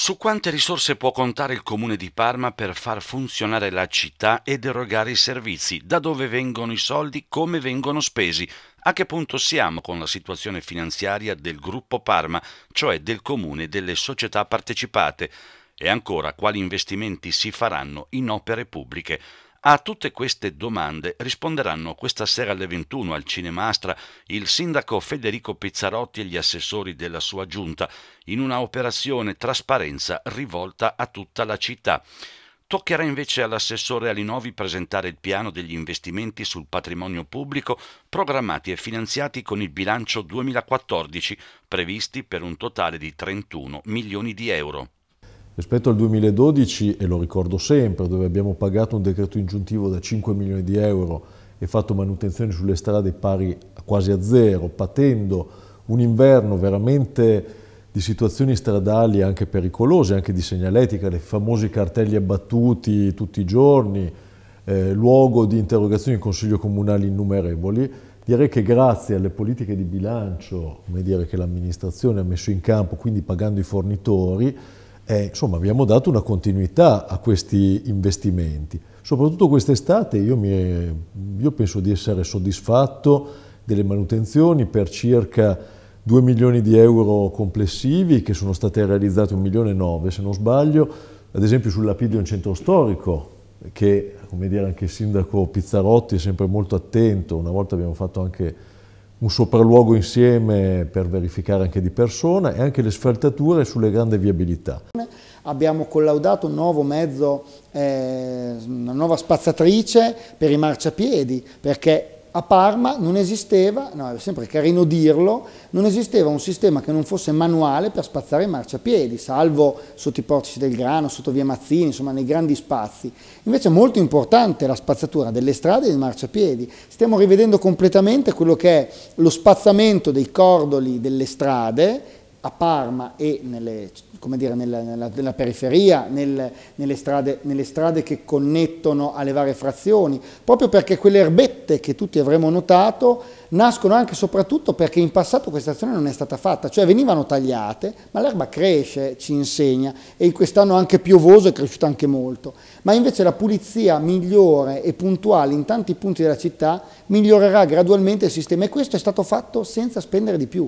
Su quante risorse può contare il comune di Parma per far funzionare la città ed erogare i servizi? Da dove vengono i soldi? Come vengono spesi? A che punto siamo con la situazione finanziaria del gruppo Parma, cioè del comune e delle società partecipate? E ancora quali investimenti si faranno in opere pubbliche? A tutte queste domande risponderanno questa sera alle 21 al Cinemastra il sindaco Federico Pizzarotti e gli assessori della sua giunta in una operazione trasparenza rivolta a tutta la città. Toccherà invece all'assessore Alinovi presentare il piano degli investimenti sul patrimonio pubblico programmati e finanziati con il bilancio 2014, previsti per un totale di 31 milioni di euro rispetto al 2012, e lo ricordo sempre, dove abbiamo pagato un decreto ingiuntivo da 5 milioni di euro e fatto manutenzione sulle strade pari quasi a zero, patendo un inverno veramente di situazioni stradali anche pericolose, anche di segnaletica, dei famosi cartelli abbattuti tutti i giorni, eh, luogo di interrogazioni in consiglio comunali innumerevoli, direi che grazie alle politiche di bilancio dire, che l'amministrazione ha messo in campo, quindi pagando i fornitori, eh, insomma, abbiamo dato una continuità a questi investimenti. Soprattutto quest'estate io, io, penso di essere soddisfatto delle manutenzioni per circa 2 milioni di euro complessivi che sono state realizzate 1 milione e 9 se non sbaglio, ad esempio sul Lapidio centro storico che come dire, anche il sindaco Pizzarotti è sempre molto attento, una volta abbiamo fatto anche un sopralluogo insieme per verificare anche di persona e anche le sfaltature sulle grandi viabilità. Abbiamo collaudato un nuovo mezzo, eh, una nuova spazzatrice per i marciapiedi, perché a Parma non esisteva, no, è sempre carino dirlo, non esisteva un sistema che non fosse manuale per spazzare i marciapiedi, salvo sotto i portici del grano, sotto via Mazzini, insomma nei grandi spazi. Invece è molto importante la spazzatura delle strade e dei marciapiedi. Stiamo rivedendo completamente quello che è lo spazzamento dei cordoli delle strade a Parma e nelle, dire, nella, nella, nella, periferia, nel, nelle, strade, nelle, strade, che connettono alle varie frazioni, proprio perché quelle erbette che tutti avremo notato nascono anche e soprattutto perché in passato questa azione non è stata fatta, cioè venivano tagliate, ma l'erba cresce, ci insegna, e in quest'anno anche piovoso è cresciuta anche molto, ma invece la pulizia migliore e puntuale in tanti punti della città migliorerà gradualmente il sistema e questo è stato fatto senza spendere di più.